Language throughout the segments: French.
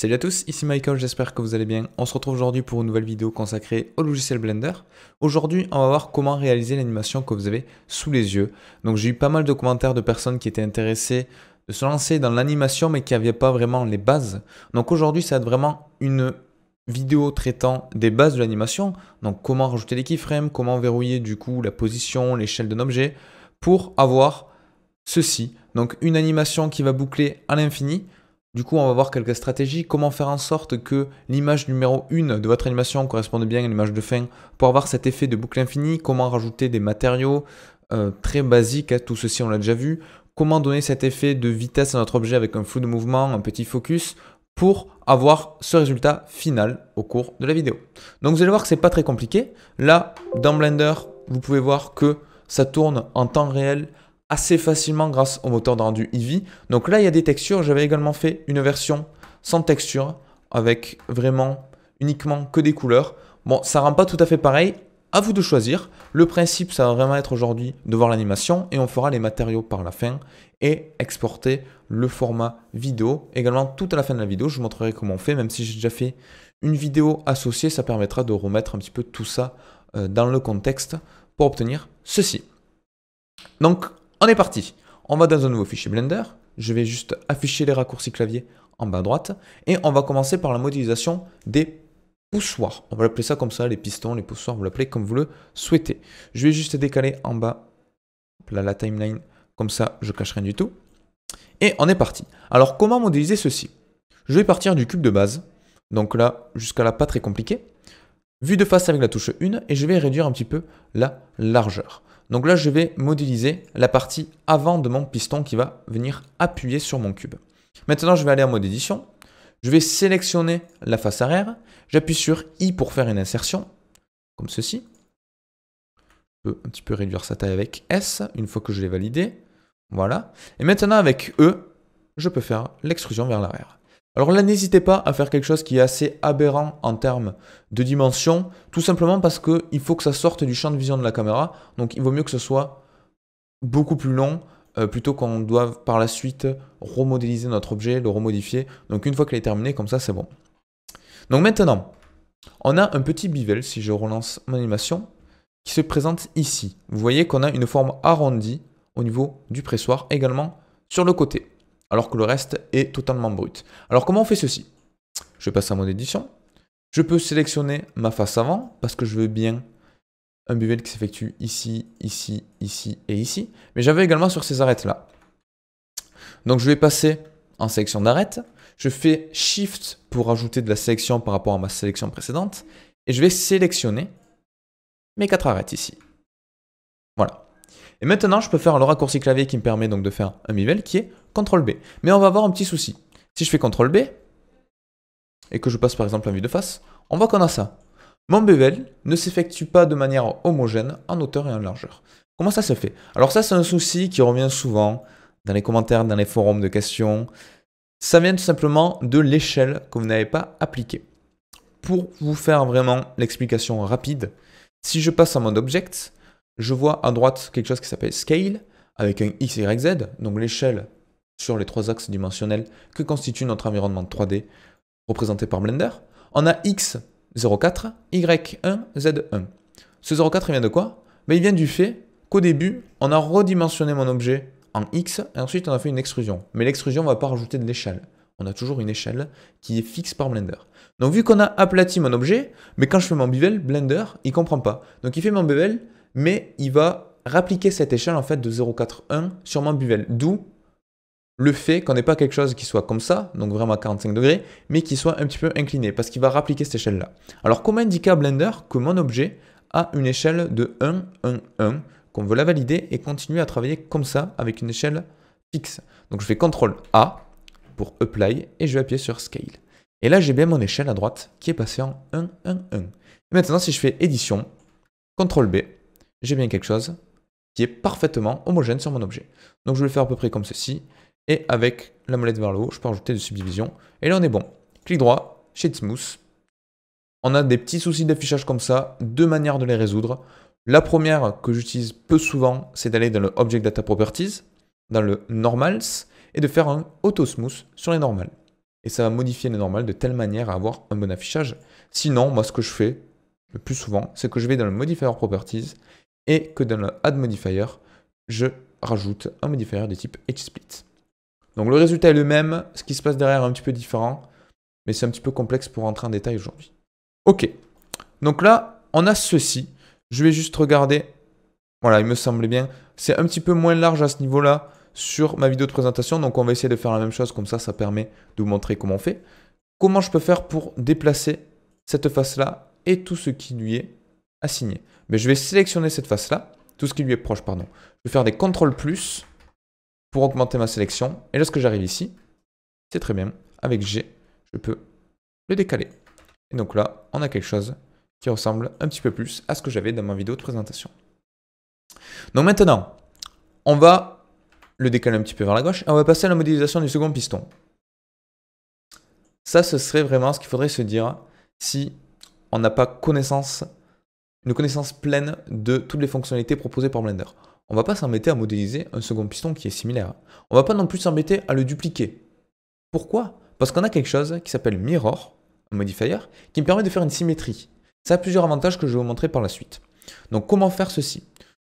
Salut à tous, ici Michael, j'espère que vous allez bien. On se retrouve aujourd'hui pour une nouvelle vidéo consacrée au logiciel Blender. Aujourd'hui, on va voir comment réaliser l'animation que vous avez sous les yeux. Donc j'ai eu pas mal de commentaires de personnes qui étaient intéressées de se lancer dans l'animation mais qui n'avaient pas vraiment les bases. Donc aujourd'hui, ça va être vraiment une vidéo traitant des bases de l'animation. Donc comment rajouter les keyframes, comment verrouiller du coup la position, l'échelle d'un objet pour avoir ceci. Donc une animation qui va boucler à l'infini du coup, on va voir quelques stratégies, comment faire en sorte que l'image numéro 1 de votre animation corresponde bien à l'image de fin pour avoir cet effet de boucle infinie, comment rajouter des matériaux euh, très basiques, à tout ceci on l'a déjà vu, comment donner cet effet de vitesse à notre objet avec un flou de mouvement, un petit focus pour avoir ce résultat final au cours de la vidéo. Donc vous allez voir que ce n'est pas très compliqué. Là, dans Blender, vous pouvez voir que ça tourne en temps réel assez facilement grâce au moteur de rendu Eevee. Donc là, il y a des textures. J'avais également fait une version sans texture avec vraiment uniquement que des couleurs. Bon, ça rend pas tout à fait pareil. À vous de choisir. Le principe, ça va vraiment être aujourd'hui de voir l'animation et on fera les matériaux par la fin et exporter le format vidéo. Également, tout à la fin de la vidéo, je vous montrerai comment on fait, même si j'ai déjà fait une vidéo associée, ça permettra de remettre un petit peu tout ça euh, dans le contexte pour obtenir ceci. Donc, on est parti On va dans un nouveau fichier Blender, je vais juste afficher les raccourcis clavier en bas à droite, et on va commencer par la modélisation des poussoirs. On va l'appeler ça comme ça, les pistons, les poussoirs, vous l'appelez comme vous le souhaitez. Je vais juste décaler en bas la timeline, comme ça je cache rien du tout. Et on est parti. Alors comment modéliser ceci Je vais partir du cube de base, donc là, jusqu'à là, pas très compliqué. Vue de face avec la touche 1, et je vais réduire un petit peu la largeur. Donc là, je vais modéliser la partie avant de mon piston qui va venir appuyer sur mon cube. Maintenant, je vais aller en mode édition. Je vais sélectionner la face arrière. J'appuie sur I pour faire une insertion, comme ceci. Je peux un petit peu réduire sa taille avec S, une fois que je l'ai validé. Voilà. Et maintenant, avec E, je peux faire l'extrusion vers l'arrière. Alors là, n'hésitez pas à faire quelque chose qui est assez aberrant en termes de dimension, tout simplement parce qu'il faut que ça sorte du champ de vision de la caméra, donc il vaut mieux que ce soit beaucoup plus long, euh, plutôt qu'on doive par la suite remodéliser notre objet, le remodifier. Donc une fois qu'elle est terminée, comme ça, c'est bon. Donc maintenant, on a un petit bivel, si je relance mon animation, qui se présente ici. Vous voyez qu'on a une forme arrondie au niveau du pressoir également sur le côté alors que le reste est totalement brut. Alors comment on fait ceci Je passe à mon édition. Je peux sélectionner ma face avant parce que je veux bien un buvel qui s'effectue ici, ici, ici et ici. Mais j'avais également sur ces arêtes-là. Donc je vais passer en sélection d'arêtes. Je fais Shift pour ajouter de la sélection par rapport à ma sélection précédente. Et je vais sélectionner mes quatre arêtes ici. Voilà. Et maintenant, je peux faire le raccourci clavier qui me permet donc de faire un bevel qui est CTRL B. Mais on va avoir un petit souci. Si je fais CTRL B, et que je passe par exemple un vue de face, on voit qu'on a ça. Mon bevel ne s'effectue pas de manière homogène en hauteur et en largeur. Comment ça se fait Alors ça c'est un souci qui revient souvent dans les commentaires, dans les forums de questions. Ça vient tout simplement de l'échelle que vous n'avez pas appliquée. Pour vous faire vraiment l'explication rapide, si je passe en mode object, je vois à droite quelque chose qui s'appelle scale, avec un x, y, z, donc l'échelle sur les trois axes dimensionnels que constitue notre environnement 3D représenté par Blender. On a x, 0,4, y1, z1. Ce 0,4 vient de quoi ben, Il vient du fait qu'au début, on a redimensionné mon objet en x et ensuite on a fait une extrusion. Mais l'extrusion, ne va pas rajouter de l'échelle. On a toujours une échelle qui est fixe par Blender. Donc vu qu'on a aplati mon objet, mais quand je fais mon bevel, Blender, il comprend pas. Donc il fait mon bevel mais il va rappliquer cette échelle en fait de 0,41 sur mon buvel. D'où le fait qu'on n'ait pas quelque chose qui soit comme ça, donc vraiment à 45 degrés, mais qui soit un petit peu incliné, parce qu'il va réappliquer cette échelle-là. Alors comment indiquer à Blender que mon objet a une échelle de 1, 1, 1, qu'on veut la valider et continuer à travailler comme ça avec une échelle fixe. Donc je fais CTRL A pour Apply et je vais appuyer sur Scale. Et là j'ai bien mon échelle à droite qui est passée en 1, 1, 1. maintenant si je fais édition, CTRL B, j'ai bien quelque chose qui est parfaitement homogène sur mon objet. Donc je vais le faire à peu près comme ceci. Et avec la molette vers le haut, je peux ajouter des subdivisions. Et là, on est bon. Clic droit, Shade Smooth. On a des petits soucis d'affichage comme ça, deux manières de les résoudre. La première que j'utilise peu souvent, c'est d'aller dans le Object Data Properties, dans le Normals, et de faire un Auto Smooth sur les normales. Et ça va modifier les normales de telle manière à avoir un bon affichage. Sinon, moi, ce que je fais le plus souvent, c'est que je vais dans le Modifier Properties et que dans le add modifier, je rajoute un modifier de type XSplit. Donc le résultat est le même, ce qui se passe derrière est un petit peu différent, mais c'est un petit peu complexe pour rentrer en détail aujourd'hui. Ok, donc là, on a ceci. Je vais juste regarder. Voilà, il me semblait bien. C'est un petit peu moins large à ce niveau-là sur ma vidéo de présentation, donc on va essayer de faire la même chose, comme ça, ça permet de vous montrer comment on fait. Comment je peux faire pour déplacer cette face-là et tout ce qui lui est assigné. Mais je vais sélectionner cette face-là, tout ce qui lui est proche, pardon. Je vais faire des contrôles plus pour augmenter ma sélection. Et lorsque j'arrive ici, c'est très bien. Avec G, je peux le décaler. Et donc là, on a quelque chose qui ressemble un petit peu plus à ce que j'avais dans ma vidéo de présentation. Donc maintenant, on va le décaler un petit peu vers la gauche et on va passer à la modélisation du second piston. Ça, ce serait vraiment ce qu'il faudrait se dire si on n'a pas connaissance une connaissance pleine de toutes les fonctionnalités proposées par Blender. On ne va pas s'embêter à modéliser un second piston qui est similaire. On ne va pas non plus s'embêter à le dupliquer. Pourquoi Parce qu'on a quelque chose qui s'appelle Mirror, un modifier, qui me permet de faire une symétrie. Ça a plusieurs avantages que je vais vous montrer par la suite. Donc comment faire ceci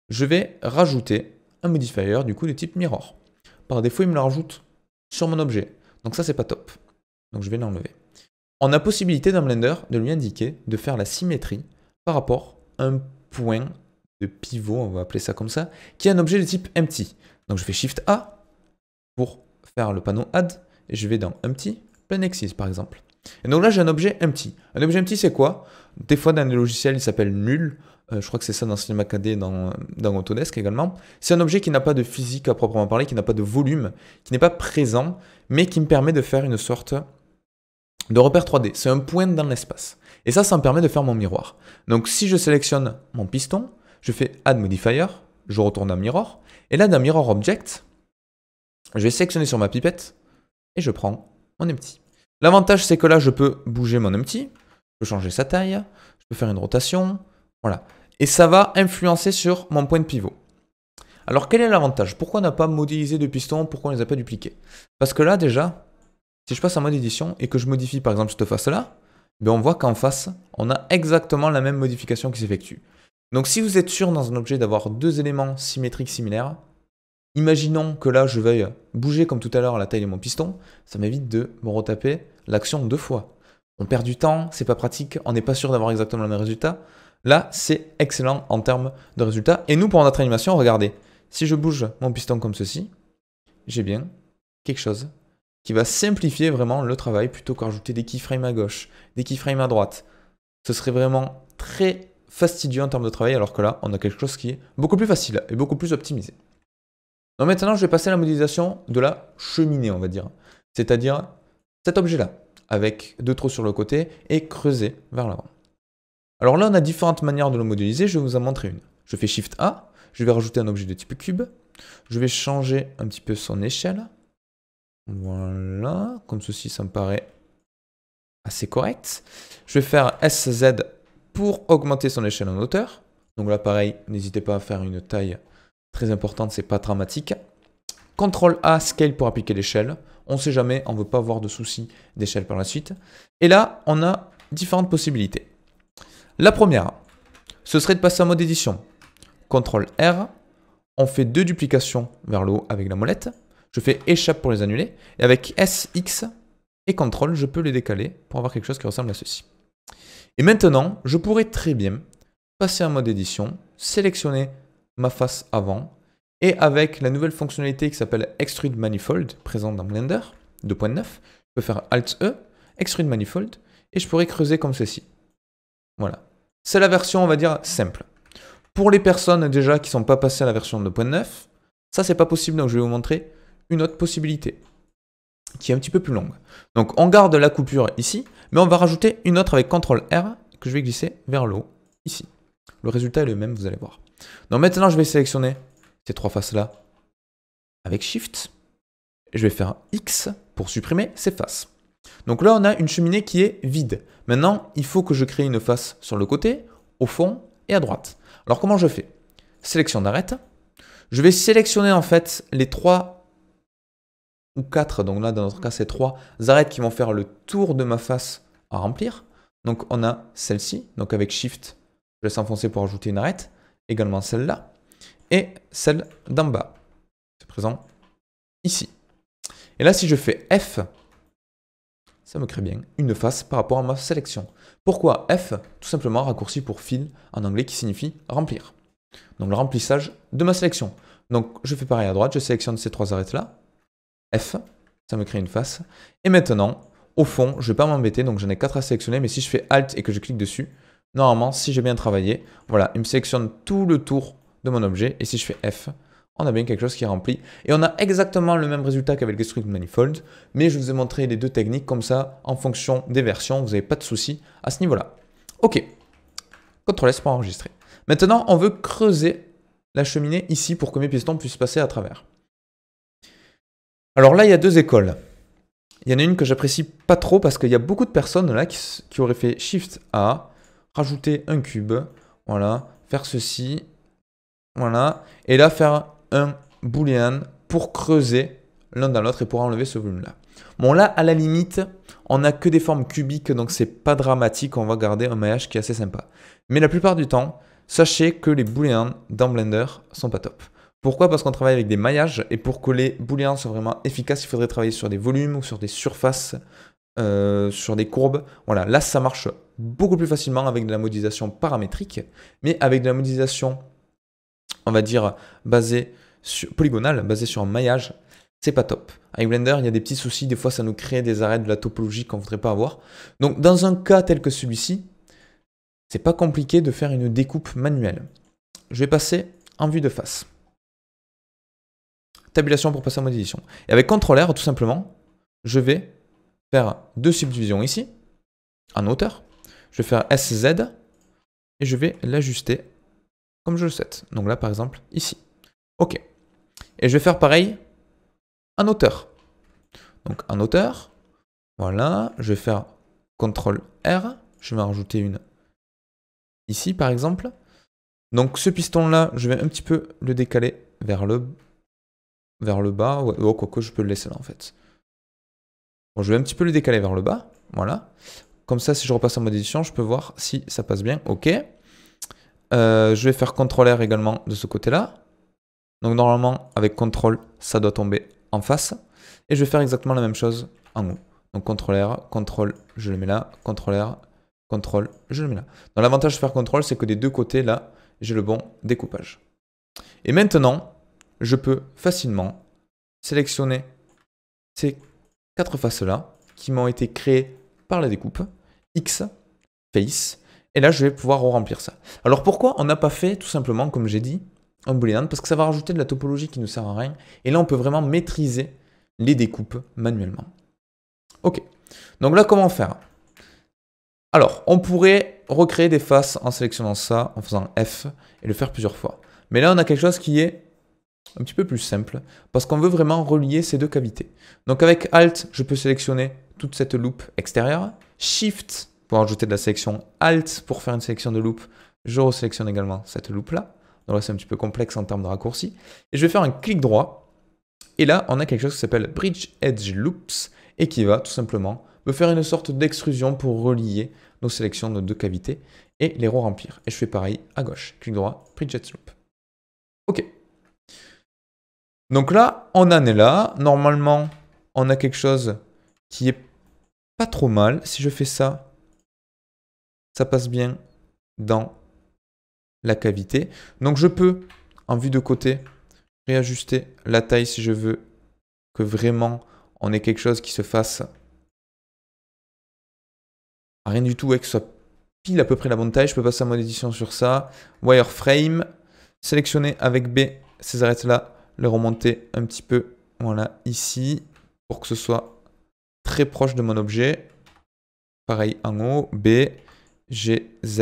Je vais rajouter un modifier du coup de type Mirror. Par défaut, il me le rajoute sur mon objet. Donc ça, c'est pas top. Donc je vais l'enlever. On a possibilité dans Blender de lui indiquer de faire la symétrie par rapport un point de pivot, on va appeler ça comme ça, qui est un objet de type empty. Donc je fais Shift A pour faire le panneau add, et je vais dans empty, plein par exemple. Et donc là j'ai un objet empty. Un objet empty c'est quoi Des fois dans les logiciels il s'appelle nul, euh, je crois que c'est ça dans Cinema 4D, dans, dans Autodesk également. C'est un objet qui n'a pas de physique à proprement parler, qui n'a pas de volume, qui n'est pas présent, mais qui me permet de faire une sorte de repère 3D. C'est un point dans l'espace. Et ça, ça me permet de faire mon miroir. Donc si je sélectionne mon piston, je fais Add Modifier, je retourne à Mirror. Et là, dans Mirror Object, je vais sélectionner sur ma pipette et je prends mon empty. L'avantage, c'est que là, je peux bouger mon empty, je peux changer sa taille, je peux faire une rotation, voilà. Et ça va influencer sur mon point de pivot. Alors, quel est l'avantage Pourquoi on n'a pas modélisé de piston Pourquoi on ne les a pas dupliqués Parce que là, déjà, si je passe en mode édition et que je modifie par exemple cette face-là, on voit qu'en face, on a exactement la même modification qui s'effectue. Donc si vous êtes sûr dans un objet d'avoir deux éléments symétriques similaires, imaginons que là je veuille bouger comme tout à l'heure la taille de mon piston, ça m'évite de me retaper l'action deux fois. On perd du temps, c'est pas pratique, on n'est pas sûr d'avoir exactement le même résultat. Là, c'est excellent en termes de résultats. Et nous, pour notre animation, regardez, si je bouge mon piston comme ceci, j'ai bien quelque chose qui va simplifier vraiment le travail plutôt qu'ajouter des keyframes à gauche, des keyframes à droite. Ce serait vraiment très fastidieux en termes de travail, alors que là, on a quelque chose qui est beaucoup plus facile et beaucoup plus optimisé. Donc maintenant, je vais passer à la modélisation de la cheminée, on va dire. C'est-à-dire cet objet-là, avec deux trous sur le côté et creusé vers l'avant. Alors là, on a différentes manières de le modéliser, je vais vous en montrer une. Je fais Shift A, je vais rajouter un objet de type cube, je vais changer un petit peu son échelle, voilà, comme ceci, ça me paraît assez correct. Je vais faire SZ pour augmenter son échelle en hauteur. Donc là, pareil, n'hésitez pas à faire une taille très importante, c'est pas dramatique. CTRL A, scale pour appliquer l'échelle. On ne sait jamais, on ne veut pas avoir de soucis d'échelle par la suite. Et là, on a différentes possibilités. La première, ce serait de passer en mode édition. CTRL R, on fait deux duplications vers le haut avec la molette. Je fais échappe pour les annuler. Et avec S, X et CTRL, je peux les décaler pour avoir quelque chose qui ressemble à ceci. Et maintenant, je pourrais très bien passer en mode édition, sélectionner ma face avant, et avec la nouvelle fonctionnalité qui s'appelle Extrude Manifold, présente dans Blender 2.9, je peux faire Alt-E, Extrude Manifold, et je pourrais creuser comme ceci. Voilà. C'est la version, on va dire, simple. Pour les personnes déjà qui ne sont pas passées à la version 2.9, ça c'est pas possible, donc je vais vous montrer une autre possibilité qui est un petit peu plus longue. Donc on garde la coupure ici, mais on va rajouter une autre avec CTRL R que je vais glisser vers le haut ici. Le résultat est le même, vous allez voir. Donc maintenant, je vais sélectionner ces trois faces-là avec Shift. je vais faire X pour supprimer ces faces. Donc là, on a une cheminée qui est vide. Maintenant, il faut que je crée une face sur le côté, au fond et à droite. Alors comment je fais Sélection d'arête. Je vais sélectionner en fait les trois ou 4, donc là dans notre cas c'est trois arêtes qui vont faire le tour de ma face à remplir. Donc on a celle-ci, donc avec Shift, je laisse enfoncer pour ajouter une arête, également celle-là, et celle d'en bas. C'est présent ici. Et là si je fais F, ça me crée bien une face par rapport à ma sélection. Pourquoi F Tout simplement raccourci pour fill en anglais qui signifie remplir. Donc le remplissage de ma sélection. Donc je fais pareil à droite, je sélectionne ces trois arêtes là, F, ça me crée une face. Et maintenant, au fond, je ne vais pas m'embêter, donc j'en ai 4 à sélectionner, mais si je fais Alt et que je clique dessus, normalement, si j'ai bien travaillé, voilà, il me sélectionne tout le tour de mon objet, et si je fais F, on a bien quelque chose qui est rempli. Et on a exactement le même résultat qu'avec le script manifold, mais je vous ai montré les deux techniques, comme ça, en fonction des versions, vous n'avez pas de souci à ce niveau-là. Ok, CTRL S pour enregistrer. Maintenant, on veut creuser la cheminée ici pour que mes pistons puissent passer à travers. Alors là, il y a deux écoles. Il y en a une que j'apprécie pas trop parce qu'il y a beaucoup de personnes là qui, auraient fait Shift A, rajouter un cube, voilà, faire ceci, voilà, et là faire un boolean pour creuser l'un dans l'autre et pour enlever ce volume-là. Bon là, à la limite, on n'a que des formes cubiques, donc c'est pas dramatique, on va garder un maillage qui est assez sympa. Mais la plupart du temps, sachez que les booleans dans Blender sont pas top. Pourquoi Parce qu'on travaille avec des maillages et pour que les booléens soient vraiment efficaces, il faudrait travailler sur des volumes ou sur des surfaces, euh, sur des courbes. Voilà, là ça marche beaucoup plus facilement avec de la modélisation paramétrique, mais avec de la modélisation, on va dire, basée sur, polygonale, basée sur un maillage, c'est pas top. Avec Blender, il y a des petits soucis, des fois ça nous crée des arrêts de la topologie qu'on ne voudrait pas avoir. Donc dans un cas tel que celui-ci, c'est pas compliqué de faire une découpe manuelle. Je vais passer en vue de face tabulation pour passer mon édition. Et avec CTRL-R, tout simplement, je vais faire deux subdivisions ici, un hauteur. Je vais faire SZ et je vais l'ajuster comme je le souhaite. Donc là, par exemple, ici. OK. Et je vais faire pareil un hauteur. Donc un hauteur, voilà, je vais faire CTRL R, je vais en rajouter une ici par exemple. Donc ce piston là, je vais un petit peu le décaler vers le vers le bas. ou oh, quoi que je peux le laisser là, en fait. Bon, je vais un petit peu le décaler vers le bas. Voilà. Comme ça, si je repasse en mode édition, je peux voir si ça passe bien. OK. Euh, je vais faire CTRL-R également de ce côté-là. Donc normalement, avec CTRL, ça doit tomber en face. Et je vais faire exactement la même chose en haut. Donc CTRL-R, CTRL, je le mets là. CTRL-R, CTRL, je le mets là. Donc, l'avantage de faire CTRL, c'est que des deux côtés, là, j'ai le bon découpage. Et maintenant, je peux facilement sélectionner ces quatre faces-là qui m'ont été créées par la découpe, X, Face, et là je vais pouvoir remplir ça. Alors pourquoi on n'a pas fait tout simplement, comme j'ai dit, un boolean Parce que ça va rajouter de la topologie qui ne sert à rien, et là on peut vraiment maîtriser les découpes manuellement. Ok, donc là comment faire Alors, on pourrait recréer des faces en sélectionnant ça, en faisant F, et le faire plusieurs fois. Mais là on a quelque chose qui est un petit peu plus simple, parce qu'on veut vraiment relier ces deux cavités. Donc avec Alt, je peux sélectionner toute cette loupe extérieure. Shift pour ajouter de la sélection. Alt pour faire une sélection de loupe. Je re-sélectionne également cette loupe-là. Donc là, c'est un petit peu complexe en termes de raccourci. Et je vais faire un clic droit. Et là, on a quelque chose qui s'appelle Bridge Edge Loops et qui va tout simplement me faire une sorte d'extrusion pour relier nos sélections de deux cavités et les re-remplir. Et je fais pareil à gauche. Clic droit, Bridge Edge Loop. OK. Donc là, on en est là. Normalement, on a quelque chose qui est pas trop mal. Si je fais ça, ça passe bien dans la cavité. Donc je peux, en vue de côté, réajuster la taille si je veux que vraiment on ait quelque chose qui se fasse rien du tout et que ce soit pile à peu près la bonne taille. Je peux passer à mode édition sur ça. Wireframe, sélectionner avec B ces arêtes-là le remonter un petit peu voilà, ici pour que ce soit très proche de mon objet. Pareil en haut, B, G, Z.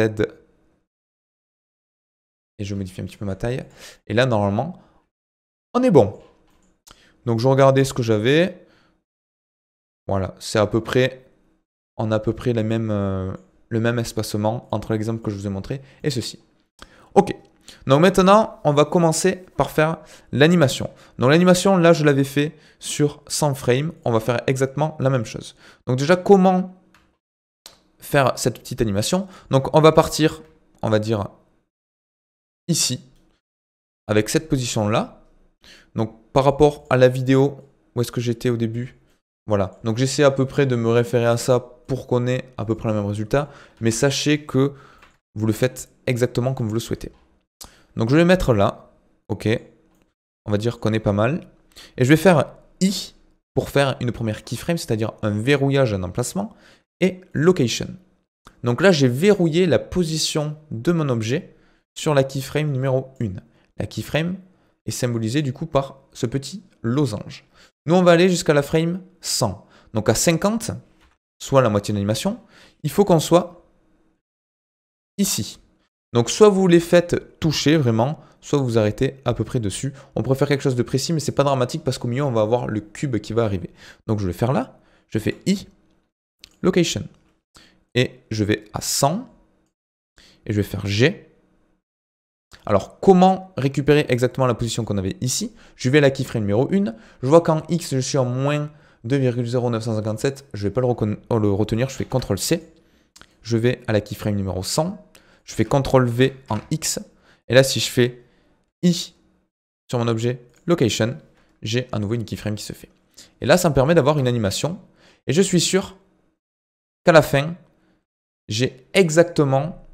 Et je modifie un petit peu ma taille. Et là, normalement, on est bon. Donc je regardais ce que j'avais. Voilà, c'est à peu près, on a à peu près euh, le même espacement entre l'exemple que je vous ai montré et ceci. Ok, donc maintenant, on va commencer par faire l'animation. Donc l'animation, là, je l'avais fait sur 100 frames. On va faire exactement la même chose. Donc déjà, comment faire cette petite animation Donc on va partir, on va dire, ici, avec cette position-là. Donc par rapport à la vidéo, où est-ce que j'étais au début Voilà. Donc j'essaie à peu près de me référer à ça pour qu'on ait à peu près le même résultat. Mais sachez que vous le faites exactement comme vous le souhaitez. Donc je vais mettre là. Ok. On va dire qu'on est pas mal. Et je vais faire I pour faire une première keyframe, c'est-à-dire un verrouillage d'un emplacement, et location. Donc là, j'ai verrouillé la position de mon objet sur la keyframe numéro 1. La keyframe est symbolisée du coup par ce petit losange. Nous, on va aller jusqu'à la frame 100. Donc à 50, soit la moitié de l'animation, il faut qu'on soit ici. Donc soit vous les faites toucher vraiment, soit vous arrêtez à peu près dessus. On préfère quelque chose de précis, mais c'est pas dramatique parce qu'au milieu, on va avoir le cube qui va arriver. Donc je vais faire là, je fais i, location. Et je vais à 100, et je vais faire g. Alors comment récupérer exactement la position qu'on avait ici Je vais à la keyframe numéro 1, je vois qu'en x, je suis en moins 2,0957, je ne vais pas le, le retenir, je fais CTRL-C. Je vais à la keyframe numéro 100, je fais CTRL V en X. Et là, si je fais I sur mon objet location, j'ai à nouveau une keyframe qui se fait. Et là, ça me permet d'avoir une animation. Et je suis sûr qu'à la fin, j'ai exactement,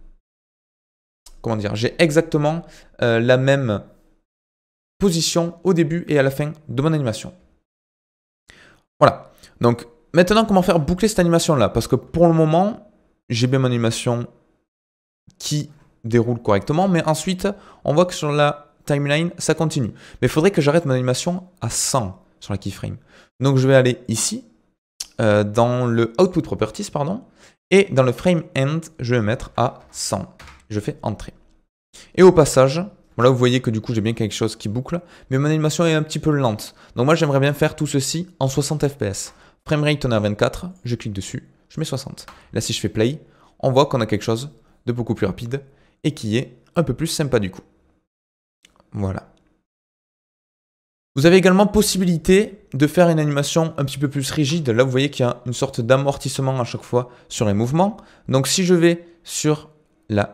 comment dire, j'ai exactement euh, la même position au début et à la fin de mon animation. Voilà. Donc, maintenant, comment faire boucler cette animation-là Parce que pour le moment, j'ai bien mon animation qui déroule correctement, mais ensuite, on voit que sur la timeline, ça continue. Mais il faudrait que j'arrête mon animation à 100 sur la keyframe. Donc je vais aller ici, euh, dans le Output Properties, pardon, et dans le Frame End, je vais mettre à 100. Je fais Entrer. Et au passage, voilà vous voyez que du coup j'ai bien quelque chose qui boucle, mais mon animation est un petit peu lente. Donc moi j'aimerais bien faire tout ceci en 60 fps. frame rate on est à 24, je clique dessus, je mets 60. Là si je fais play, on voit qu'on a quelque chose beaucoup plus rapide et qui est un peu plus sympa du coup. Voilà. Vous avez également possibilité de faire une animation un petit peu plus rigide. Là, vous voyez qu'il y a une sorte d'amortissement à chaque fois sur les mouvements. Donc, si je vais sur la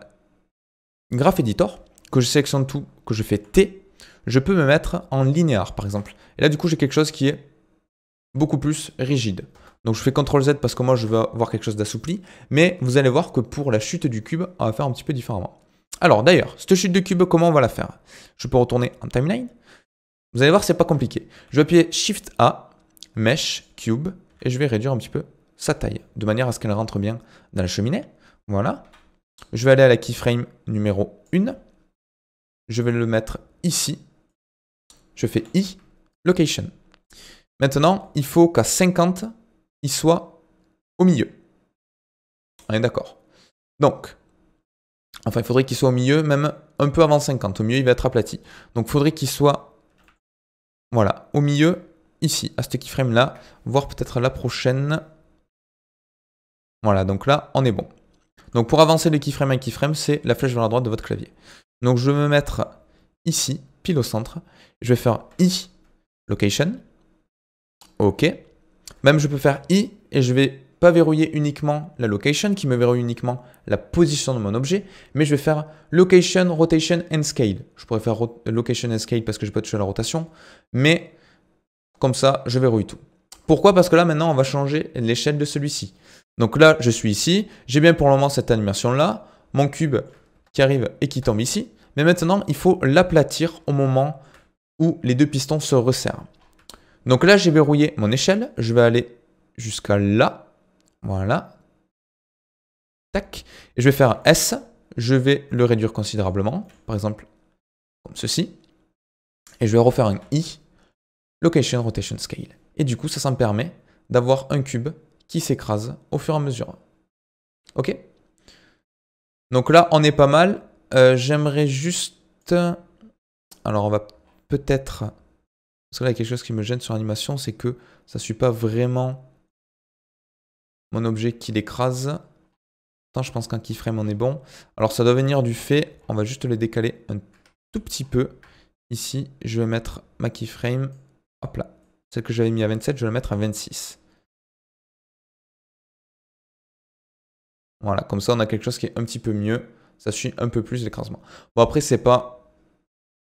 Graph Editor, que je sélectionne tout, que je fais T, je peux me mettre en linéaire, par exemple. Et là, du coup, j'ai quelque chose qui est beaucoup plus rigide. Donc je fais CTRL Z parce que moi je veux avoir quelque chose d'assoupli, mais vous allez voir que pour la chute du cube, on va faire un petit peu différemment. Alors d'ailleurs, cette chute de cube, comment on va la faire Je peux retourner en timeline. Vous allez voir, c'est pas compliqué. Je vais appuyer Shift A, Mesh, Cube, et je vais réduire un petit peu sa taille, de manière à ce qu'elle rentre bien dans la cheminée. Voilà. Je vais aller à la keyframe numéro 1. Je vais le mettre ici. Je fais I, Location. Maintenant, il faut qu'à 50, soit au milieu. On est d'accord. Donc, enfin, il faudrait qu'il soit au milieu, même un peu avant 50. Au milieu, il va être aplati. Donc, il faudrait qu'il soit, voilà, au milieu, ici, à ce keyframe-là, voire peut-être la prochaine. Voilà, donc là, on est bon. Donc, pour avancer le keyframe à keyframe, c'est la flèche vers la droite de votre clavier. Donc, je vais me mettre ici, pile au centre. Je vais faire I, location. OK. Même je peux faire i et je vais pas verrouiller uniquement la location qui me verrouille uniquement la position de mon objet, mais je vais faire location, rotation and scale. Je pourrais faire location and scale parce que je touché à la rotation, mais comme ça, je verrouille tout. Pourquoi Parce que là, maintenant, on va changer l'échelle de celui-ci. Donc là, je suis ici, j'ai bien pour le moment cette animation-là, mon cube qui arrive et qui tombe ici, mais maintenant, il faut l'aplatir au moment où les deux pistons se resserrent. Donc là, j'ai verrouillé mon échelle. Je vais aller jusqu'à là. Voilà. Tac. Et je vais faire S. Je vais le réduire considérablement. Par exemple, comme ceci. Et je vais refaire un I. Location Rotation Scale. Et du coup, ça, ça me permet d'avoir un cube qui s'écrase au fur et à mesure. Ok Donc là, on est pas mal. Euh, j'aimerais juste... Alors, on va peut-être parce que là, il y a quelque chose qui me gêne sur l'animation, c'est que ça ne suit pas vraiment mon objet qui l'écrase. je pense qu'un keyframe en est bon. Alors ça doit venir du fait, on va juste les décaler un tout petit peu. Ici, je vais mettre ma keyframe, hop là, celle que j'avais mis à 27, je vais la mettre à 26. Voilà, comme ça on a quelque chose qui est un petit peu mieux, ça suit un peu plus l'écrasement. Bon après c'est pas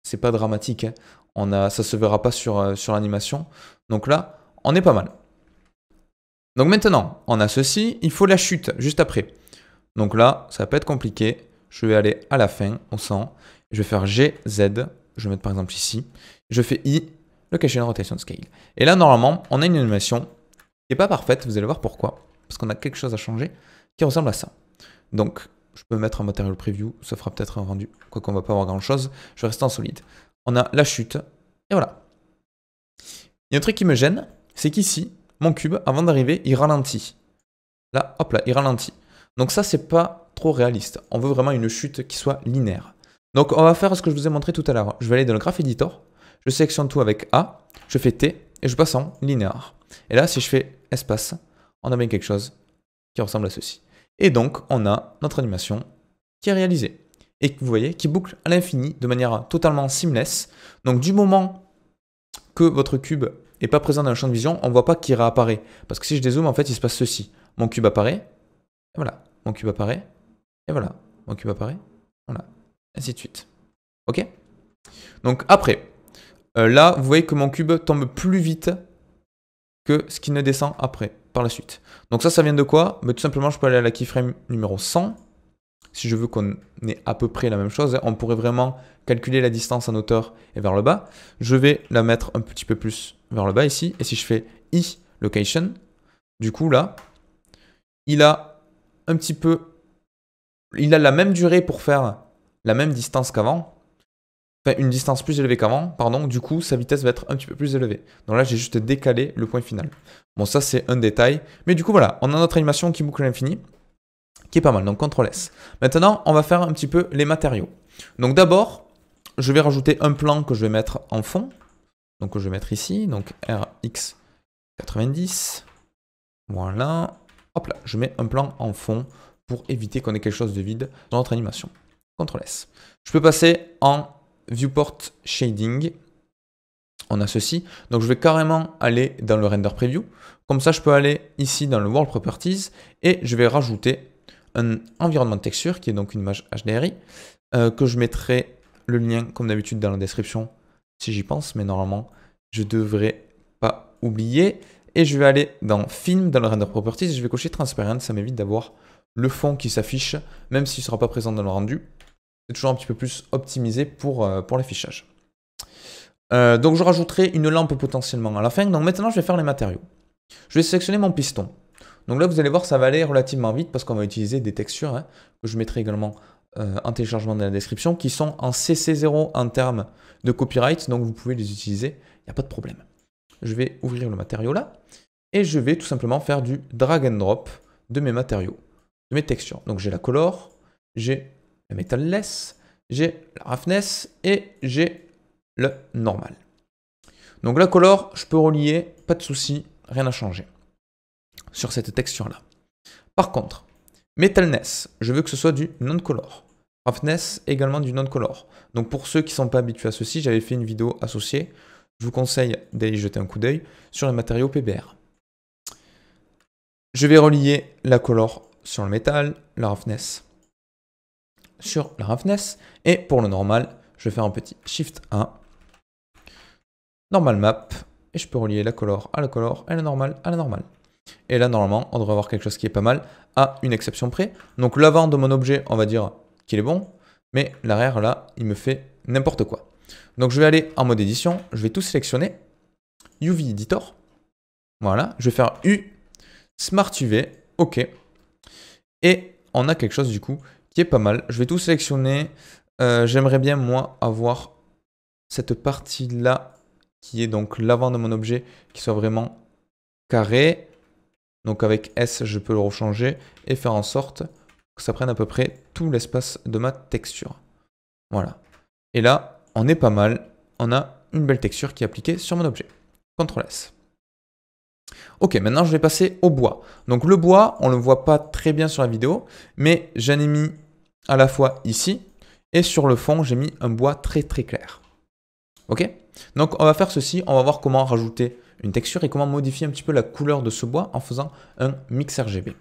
c'est pas dramatique, hein. On a, ça se verra pas sur, euh, sur l'animation. Donc là, on est pas mal. Donc maintenant, on a ceci. Il faut la chute juste après. Donc là, ça peut être compliqué. Je vais aller à la fin, au sang. Je vais faire GZ. Je vais mettre par exemple ici. Je fais I, le location rotation scale. Et là, normalement, on a une animation qui n'est pas parfaite. Vous allez voir pourquoi. Parce qu'on a quelque chose à changer qui ressemble à ça. Donc, je peux mettre un matériel preview. Ça fera peut-être un rendu. quoi ne va pas avoir grand-chose. Je reste en solide on a la chute, et voilà. Il y a un truc qui me gêne, c'est qu'ici, mon cube, avant d'arriver, il ralentit. Là, hop là, il ralentit. Donc ça, c'est pas trop réaliste. On veut vraiment une chute qui soit linéaire. Donc on va faire ce que je vous ai montré tout à l'heure. Je vais aller dans le graph editor, je sélectionne tout avec A, je fais T, et je passe en linéaire. Et là, si je fais espace, on a bien quelque chose qui ressemble à ceci. Et donc, on a notre animation qui est réalisée et que vous voyez, qui boucle à l'infini de manière totalement seamless. Donc du moment que votre cube n'est pas présent dans le champ de vision, on ne voit pas qu'il réapparaît. Parce que si je dézoome, en fait, il se passe ceci. Mon cube apparaît, et voilà. Mon cube apparaît, et voilà. Mon cube apparaît, voilà. ainsi de suite. OK Donc après, euh, là, vous voyez que mon cube tombe plus vite que ce qui ne descend après, par la suite. Donc ça, ça vient de quoi Mais ben, Tout simplement, je peux aller à la keyframe numéro 100 si je veux qu'on ait à peu près la même chose, hein, on pourrait vraiment calculer la distance en hauteur et vers le bas. Je vais la mettre un petit peu plus vers le bas ici. Et si je fais i location, du coup là, il a un petit peu... Il a la même durée pour faire la même distance qu'avant. Enfin, une distance plus élevée qu'avant, pardon. Du coup, sa vitesse va être un petit peu plus élevée. Donc là, j'ai juste décalé le point final. Bon, ça, c'est un détail. Mais du coup, voilà, on a notre animation qui boucle l'infini qui est pas mal. Donc CTRL S. Maintenant, on va faire un petit peu les matériaux. Donc d'abord, je vais rajouter un plan que je vais mettre en fond. Donc je vais mettre ici. Donc RX90. Voilà. Hop là, je mets un plan en fond pour éviter qu'on ait quelque chose de vide dans notre animation. CTRL S. Je peux passer en viewport shading. On a ceci. Donc je vais carrément aller dans le render preview. Comme ça, je peux aller ici dans le world properties et je vais rajouter un environnement de texture qui est donc une image HDRI euh, que je mettrai le lien comme d'habitude dans la description si j'y pense, mais normalement je devrais pas oublier. Et je vais aller dans Film, dans le Render Properties, et je vais cocher Transparent, ça m'évite d'avoir le fond qui s'affiche, même s'il ne sera pas présent dans le rendu. C'est toujours un petit peu plus optimisé pour, euh, pour l'affichage. Euh, donc je rajouterai une lampe potentiellement à la fin. Donc maintenant je vais faire les matériaux. Je vais sélectionner mon piston. Donc là, vous allez voir, ça va aller relativement vite parce qu'on va utiliser des textures hein, que je mettrai également un euh, en téléchargement dans la description qui sont en CC0 en termes de copyright. Donc vous pouvez les utiliser, il n'y a pas de problème. Je vais ouvrir le matériau là et je vais tout simplement faire du drag and drop de mes matériaux, de mes textures. Donc j'ai la color, j'ai la metal j'ai la roughness et j'ai le normal. Donc la color, je peux relier, pas de souci, rien à changer sur cette texture-là. Par contre, Metalness, je veux que ce soit du non-color. Roughness, également du non-color. Donc pour ceux qui ne sont pas habitués à ceci, j'avais fait une vidéo associée. Je vous conseille d'aller jeter un coup d'œil sur les matériaux PBR. Je vais relier la color sur le métal, la roughness sur la roughness. Et pour le normal, je vais faire un petit Shift 1. Normal map. Et je peux relier la color à la color et la normale à la normale. Et là, normalement, on devrait avoir quelque chose qui est pas mal, à une exception près. Donc l'avant de mon objet, on va dire qu'il est bon, mais l'arrière, là, il me fait n'importe quoi. Donc je vais aller en mode édition, je vais tout sélectionner, UV Editor, voilà, je vais faire U, Smart UV, OK. Et on a quelque chose du coup qui est pas mal. Je vais tout sélectionner, euh, j'aimerais bien moi avoir cette partie-là qui est donc l'avant de mon objet qui soit vraiment carré donc avec S, je peux le rechanger et faire en sorte que ça prenne à peu près tout l'espace de ma texture. Voilà. Et là, on est pas mal. On a une belle texture qui est appliquée sur mon objet. CTRL S. Ok, maintenant je vais passer au bois. Donc le bois, on ne le voit pas très bien sur la vidéo, mais j'en ai mis à la fois ici et sur le fond, j'ai mis un bois très très clair. Ok Donc on va faire ceci, on va voir comment rajouter une texture et comment modifier un petit peu la couleur de ce bois en faisant un mix RGB.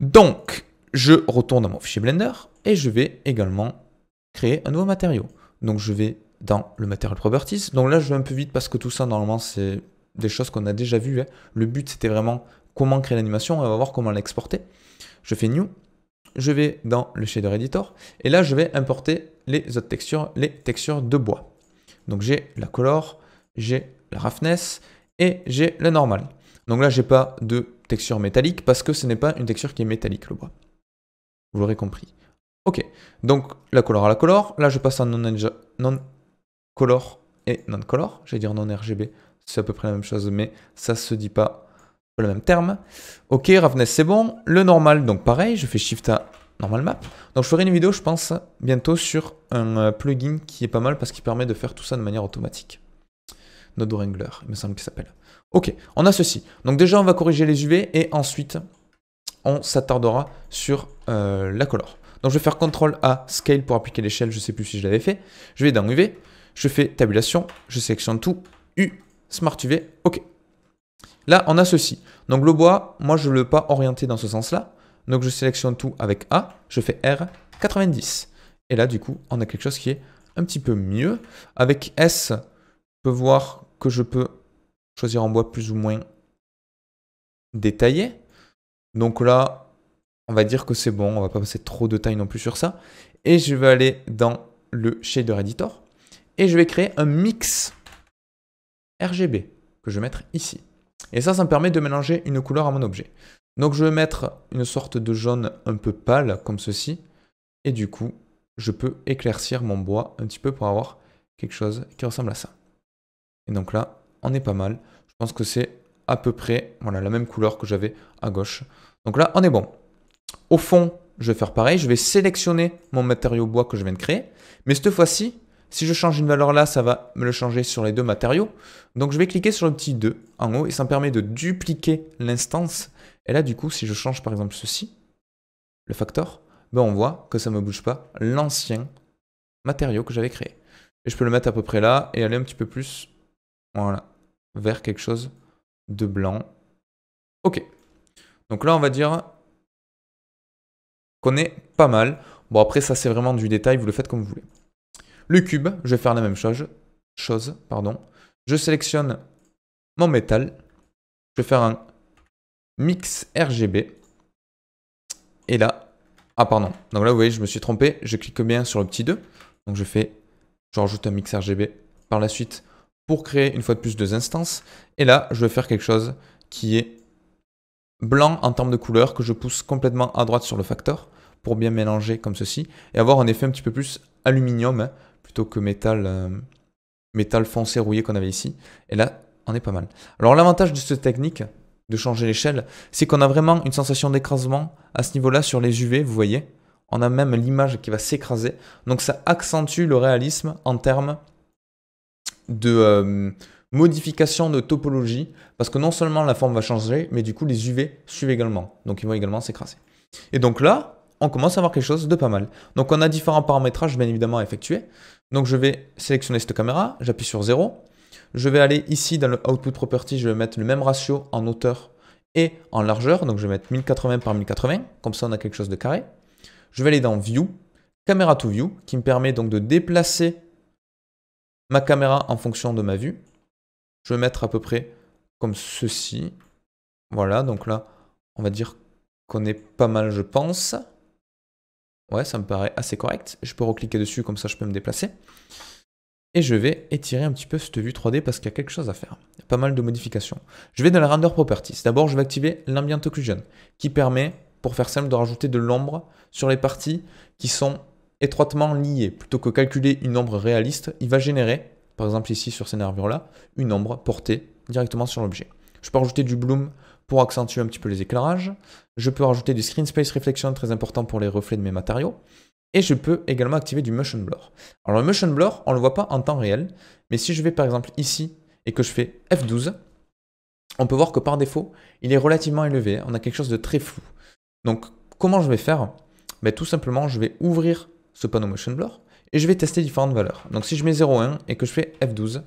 Donc, je retourne dans mon fichier Blender et je vais également créer un nouveau matériau. Donc, je vais dans le Material Properties. Donc là, je vais un peu vite parce que tout ça, normalement, c'est des choses qu'on a déjà vues. Hein. Le but, c'était vraiment comment créer l'animation on va voir comment l'exporter. Je fais New, je vais dans le Shader Editor et là, je vais importer les autres textures, les textures de bois. Donc j'ai la color, j'ai la roughness et j'ai le normal. Donc là, j'ai pas de texture métallique parce que ce n'est pas une texture qui est métallique, le bois. Vous l'aurez compris. Ok, donc la color à la color. Là, je passe en non-color et non-color. J'allais dire non-RGB, c'est à peu près la même chose, mais ça se dit pas le même terme. Ok, roughness, c'est bon. Le normal, donc pareil, je fais Shift à normal map. Donc je ferai une vidéo, je pense, bientôt sur un euh, plugin qui est pas mal parce qu'il permet de faire tout ça de manière automatique. Node Wrangler, il me semble qu'il s'appelle. Ok, on a ceci. Donc déjà, on va corriger les UV et ensuite, on s'attardera sur euh, la couleur. Donc je vais faire CTRL A, Scale pour appliquer l'échelle, je ne sais plus si je l'avais fait. Je vais dans UV, je fais tabulation, je sélectionne tout, U, Smart UV, ok. Là, on a ceci. Donc le bois, moi je ne veux pas orienter dans ce sens-là. Donc je sélectionne tout avec A, je fais R, 90. Et là, du coup, on a quelque chose qui est un petit peu mieux. Avec S, on peut voir que je peux choisir en bois plus ou moins détaillé. Donc là, on va dire que c'est bon, on va pas passer trop de taille non plus sur ça. Et je vais aller dans le shader editor et je vais créer un mix RGB que je vais mettre ici. Et ça, ça me permet de mélanger une couleur à mon objet. Donc je vais mettre une sorte de jaune un peu pâle comme ceci. Et du coup, je peux éclaircir mon bois un petit peu pour avoir quelque chose qui ressemble à ça. Et donc là, on est pas mal. Je pense que c'est à peu près voilà, la même couleur que j'avais à gauche. Donc là, on est bon. Au fond, je vais faire pareil. Je vais sélectionner mon matériau bois que je viens de créer. Mais cette fois-ci, si je change une valeur là, ça va me le changer sur les deux matériaux. Donc je vais cliquer sur le petit 2 en haut et ça me permet de dupliquer l'instance. Et là, du coup, si je change par exemple ceci, le factor, ben on voit que ça ne me bouge pas l'ancien matériau que j'avais créé. Et je peux le mettre à peu près là et aller un petit peu plus voilà. Vers quelque chose de blanc. Ok. Donc là, on va dire qu'on est pas mal. Bon, après, ça, c'est vraiment du détail. Vous le faites comme vous voulez. Le cube, je vais faire la même chose. chose pardon. Je sélectionne mon métal. Je vais faire un mix RGB. Et là, ah pardon, donc là vous voyez, je me suis trompé, je clique bien sur le petit 2. Donc je fais, je rajoute un mix RGB. Par la suite, pour créer une fois de plus deux instances. Et là, je vais faire quelque chose qui est blanc en termes de couleur, que je pousse complètement à droite sur le facteur pour bien mélanger comme ceci et avoir un effet un petit peu plus aluminium hein, plutôt que métal, euh, métal foncé rouillé qu'on avait ici. Et là, on est pas mal. Alors l'avantage de cette technique, de changer l'échelle, c'est qu'on a vraiment une sensation d'écrasement à ce niveau-là sur les UV, vous voyez. On a même l'image qui va s'écraser. Donc ça accentue le réalisme en termes de euh, modification de topologie, parce que non seulement la forme va changer, mais du coup les UV suivent également. Donc ils vont également s'écraser. Et donc là, on commence à voir quelque chose de pas mal. Donc on a différents paramétrages bien évidemment à effectuer. Donc je vais sélectionner cette caméra, j'appuie sur 0. Je vais aller ici dans le Output Property, je vais mettre le même ratio en hauteur et en largeur. Donc je vais mettre 1080 par 1080, comme ça on a quelque chose de carré. Je vais aller dans View, Camera to View, qui me permet donc de déplacer ma caméra en fonction de ma vue. Je vais mettre à peu près comme ceci. Voilà, donc là, on va dire qu'on est pas mal, je pense. Ouais, ça me paraît assez correct. Je peux recliquer dessus, comme ça je peux me déplacer. Et je vais étirer un petit peu cette vue 3D parce qu'il y a quelque chose à faire. Il pas mal de modifications. Je vais dans la Render Properties. D'abord, je vais activer l'Ambient Occlusion qui permet, pour faire simple, de rajouter de l'ombre sur les parties qui sont étroitement lié. Plutôt que calculer une ombre réaliste, il va générer, par exemple ici sur ces nervures-là, une ombre portée directement sur l'objet. Je peux rajouter du bloom pour accentuer un petit peu les éclairages. Je peux rajouter du screen space reflection, très important pour les reflets de mes matériaux. Et je peux également activer du motion blur. Alors le motion blur, on ne le voit pas en temps réel, mais si je vais par exemple ici et que je fais F12, on peut voir que par défaut, il est relativement élevé, on a quelque chose de très flou. Donc comment je vais faire ben, Tout simplement, je vais ouvrir ce panneau motion blur, et je vais tester différentes valeurs. Donc si je mets 0,1 et que je fais F12,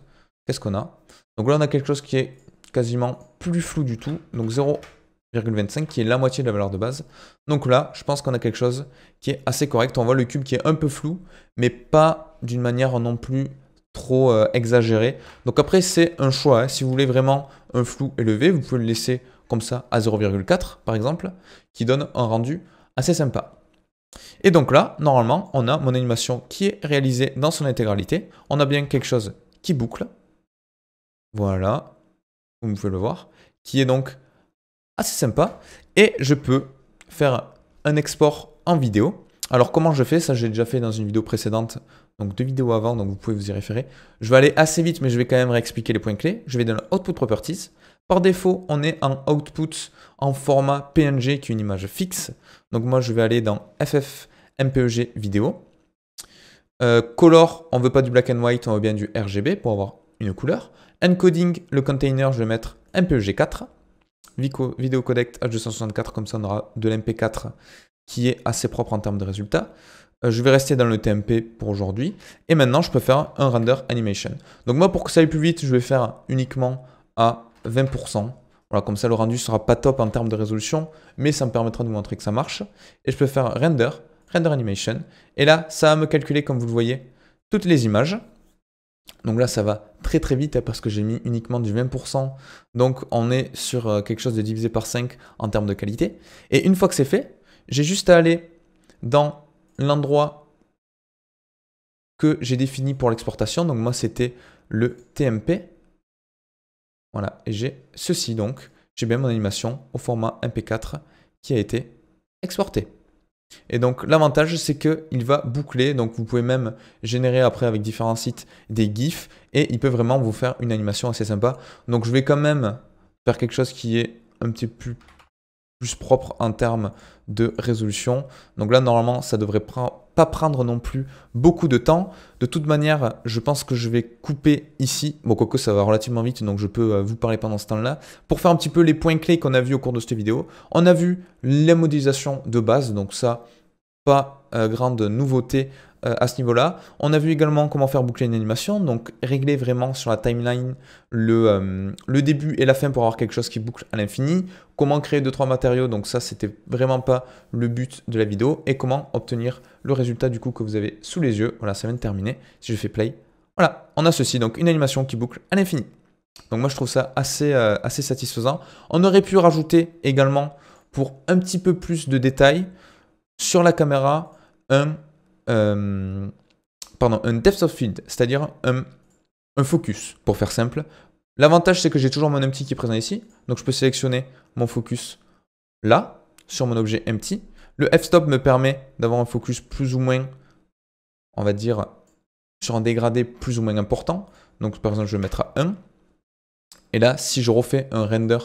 qu'est-ce qu'on a Donc là on a quelque chose qui est quasiment plus flou du tout, donc 0,25 qui est la moitié de la valeur de base. Donc là, je pense qu'on a quelque chose qui est assez correct. On voit le cube qui est un peu flou, mais pas d'une manière non plus trop euh, exagérée. Donc après, c'est un choix. Hein. Si vous voulez vraiment un flou élevé, vous pouvez le laisser comme ça à 0,4 par exemple, qui donne un rendu assez sympa. Et donc là, normalement, on a mon animation qui est réalisée dans son intégralité. On a bien quelque chose qui boucle. Voilà, vous pouvez le voir, qui est donc assez sympa. Et je peux faire un export en vidéo. Alors comment je fais Ça, j'ai déjà fait dans une vidéo précédente, donc deux vidéos avant, donc vous pouvez vous y référer. Je vais aller assez vite, mais je vais quand même réexpliquer les points clés. Je vais dans Output Properties. Par défaut, on est en output en format PNG qui est une image fixe. Donc moi, je vais aller dans FF MPEG vidéo. Euh, color, on veut pas du black and white, on veut bien du RGB pour avoir une couleur. Encoding, le container, je vais mettre MPEG 4. Video vidéo codec H264, comme ça on aura de l'MP4 qui est assez propre en termes de résultats. Euh, je vais rester dans le TMP pour aujourd'hui. Et maintenant, je peux faire un render animation. Donc moi, pour que ça aille plus vite, je vais faire uniquement à 20%. Voilà, comme ça, le rendu sera pas top en termes de résolution, mais ça me permettra de vous montrer que ça marche. Et je peux faire render, render animation. Et là, ça va me calculer, comme vous le voyez, toutes les images. Donc là, ça va très très vite hein, parce que j'ai mis uniquement du 20%. Donc on est sur euh, quelque chose de divisé par 5 en termes de qualité. Et une fois que c'est fait, j'ai juste à aller dans l'endroit que j'ai défini pour l'exportation. Donc moi, c'était le TMP. Voilà, et j'ai ceci donc, j'ai bien mon animation au format MP4 qui a été exporté. Et donc l'avantage c'est qu'il va boucler, donc vous pouvez même générer après avec différents sites des GIFs et il peut vraiment vous faire une animation assez sympa. Donc je vais quand même faire quelque chose qui est un petit peu plus propre en termes de résolution. Donc là normalement ça devrait prendre pas prendre non plus beaucoup de temps. De toute manière, je pense que je vais couper ici. Bon, quoique ça va relativement vite, donc je peux euh, vous parler pendant ce temps-là. Pour faire un petit peu les points clés qu'on a vus au cours de cette vidéo, on a vu la modélisation de base, donc ça, pas euh, grande nouveauté euh, à ce niveau-là. On a vu également comment faire boucler une animation, donc régler vraiment sur la timeline le, euh, le début et la fin pour avoir quelque chose qui boucle à l'infini. Comment créer 2-3 matériaux, donc ça c'était vraiment pas le but de la vidéo. Et comment obtenir le résultat du coup que vous avez sous les yeux. Voilà, ça vient de terminer. Si je fais play, voilà, on a ceci, donc une animation qui boucle à l'infini. Donc moi je trouve ça assez, assez satisfaisant. On aurait pu rajouter également pour un petit peu plus de détails, sur la caméra euh, un, depth of field, c'est-à-dire un, un, focus, pour faire simple. L'avantage, c'est que j'ai toujours mon empty qui est présent ici, donc je peux sélectionner mon focus là, sur mon objet empty. Le f-stop me permet d'avoir un focus plus ou moins, on va dire, sur un dégradé plus ou moins important. Donc par exemple, je vais mettre à 1. Et là, si je refais un render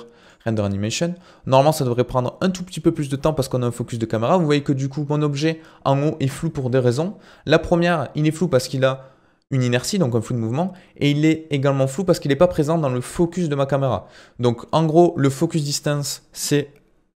animation. Normalement, ça devrait prendre un tout petit peu plus de temps parce qu'on a un focus de caméra. Vous voyez que du coup, mon objet en haut est flou pour deux raisons. La première, il est flou parce qu'il a une inertie, donc un flou de mouvement, et il est également flou parce qu'il n'est pas présent dans le focus de ma caméra. Donc en gros, le focus distance, c'est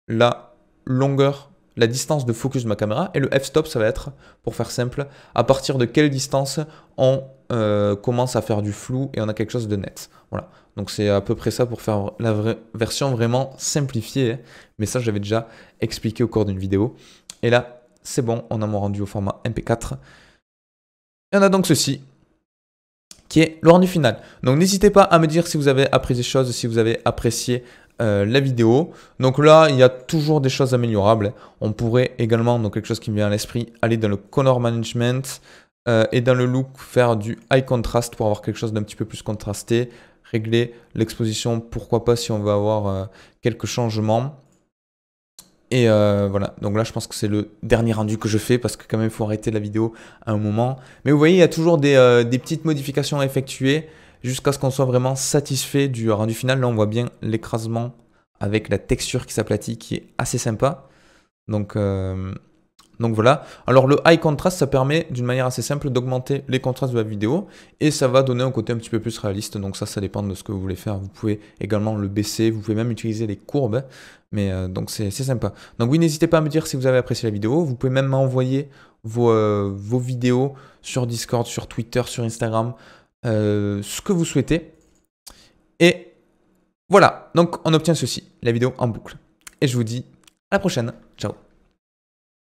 la longueur, la distance de focus de ma caméra, et le f-stop, ça va être, pour faire simple, à partir de quelle distance on euh, commence à faire du flou et on a quelque chose de net. Voilà. Donc c'est à peu près ça pour faire la version vraiment simplifiée. Hein. Mais ça, j'avais déjà expliqué au cours d'une vidéo. Et là, c'est bon, on a mon rendu au format MP4. Et on a donc ceci qui est le rendu final. Donc n'hésitez pas à me dire si vous avez appris des choses, si vous avez apprécié euh, la vidéo. Donc là, il y a toujours des choses améliorables. On pourrait également, donc quelque chose qui me vient à l'esprit, aller dans le color management euh, et dans le look faire du high contrast pour avoir quelque chose d'un petit peu plus contrasté régler l'exposition, pourquoi pas si on veut avoir euh, quelques changements. Et euh, voilà, donc là je pense que c'est le dernier rendu que je fais parce que quand même il faut arrêter la vidéo à un moment. Mais vous voyez, il y a toujours des, euh, des petites modifications à effectuer jusqu'à ce qu'on soit vraiment satisfait du rendu final. Là on voit bien l'écrasement avec la texture qui s'aplatit qui est assez sympa. Donc... Donc voilà. Alors le high contrast, ça permet d'une manière assez simple d'augmenter les contrastes de la vidéo et ça va donner un côté un petit peu plus réaliste. Donc ça, ça dépend de ce que vous voulez faire. Vous pouvez également le baisser, vous pouvez même utiliser les courbes. Mais euh, donc c'est sympa. Donc oui, n'hésitez pas à me dire si vous avez apprécié la vidéo. Vous pouvez même m'envoyer vos, euh, vidéos sur Discord, sur Twitter, sur Instagram, euh, ce que vous souhaitez. Et voilà, donc on obtient ceci, la vidéo en boucle. Et je vous dis à la prochaine. Ciao